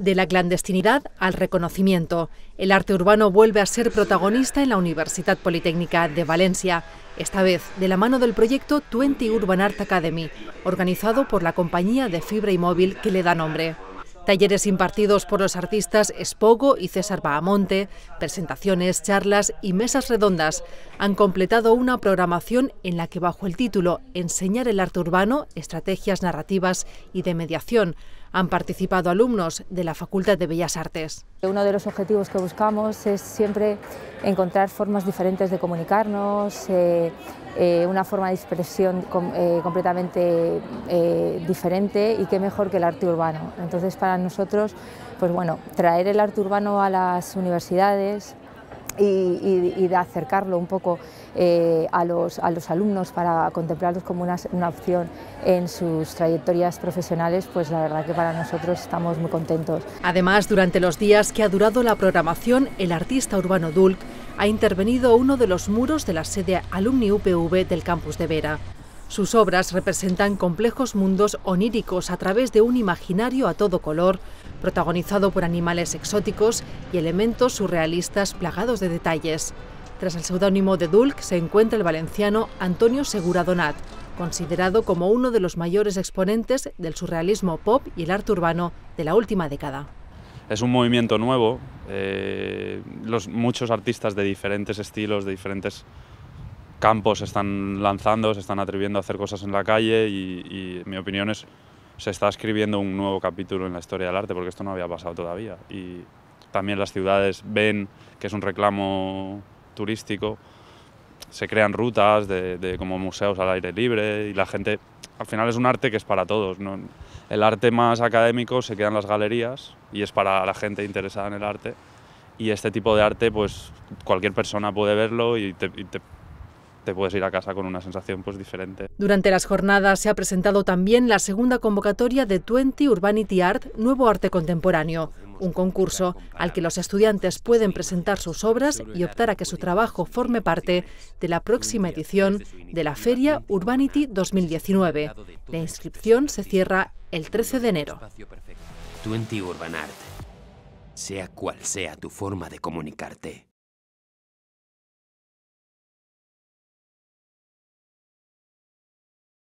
De la clandestinidad al reconocimiento, el arte urbano vuelve a ser protagonista en la Universidad Politécnica de Valencia, esta vez de la mano del proyecto 20 Urban Art Academy, organizado por la compañía de fibra y móvil que le da nombre. Talleres impartidos por los artistas Espogo y César Bahamonte, presentaciones, charlas y mesas redondas han completado una programación en la que bajo el título Enseñar el arte urbano, estrategias narrativas y de mediación han participado alumnos de la Facultad de Bellas Artes. Uno de los objetivos que buscamos es siempre encontrar formas diferentes de comunicarnos, eh, eh, una forma de expresión eh, completamente eh, diferente y qué mejor que el arte urbano. Entonces para nosotros, pues bueno, traer el arte urbano a las universidades, y, acercarlo un poco a, los, alumnos para contemplarlos como una, una, opción en sus trayectorias profesionales, pues la verdad que para nosotros estamos muy contentos. Además, durante los días que ha durado la programación, el artista urbano Dulc ha intervenido uno de los muros de la sede Alumni UPV del campus de Vera. Sus obras representan complejos mundos oníricos a través de un imaginario a todo color, protagonizado por animales exóticos y elementos surrealistas plagados de detalles. Tras el seudónimo de Dulc se encuentra el valenciano Antonio Segura Donat, considerado como uno de los mayores exponentes del surrealismo pop y el arte urbano de la última década es un movimiento nuevo. Eh, los, muchos artistas de diferentes estilos, de diferentes campos se están lanzando, se están atreviendo a hacer cosas en la calle y, mi opinión es se está escribiendo un nuevo capítulo en la historia del arte porque esto no había pasado todavía y también las ciudades ven que es un reclamo turístico, se crean rutas de, de como museos al aire libre y la gente al final es un arte que es para todos. El arte más académico se queda en las galerías y es para la gente interesada en el arte. Y este tipo de arte, pues cualquier persona puede verlo y y te te puedes ir a casa con una sensación pues diferente. Durante las jornadas se ha presentado también la segunda convocatoria de 20 Urbanity Art, Nuevo Arte Contemporáneo, un concurso al que los estudiantes pueden presentar sus obras y optar a que su trabajo forme parte de la próxima edición de la Feria Urbanity 2019. La inscripción se cierra el 13 de enero. 20 Urban Art, sea cual sea tu forma de comunicarte.